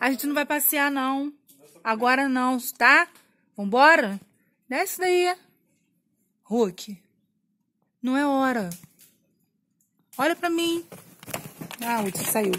A gente não vai passear, não. Agora não, tá? Vambora? Desce daí. É. Hulk, não é hora. Olha pra mim. Ah, o saiu.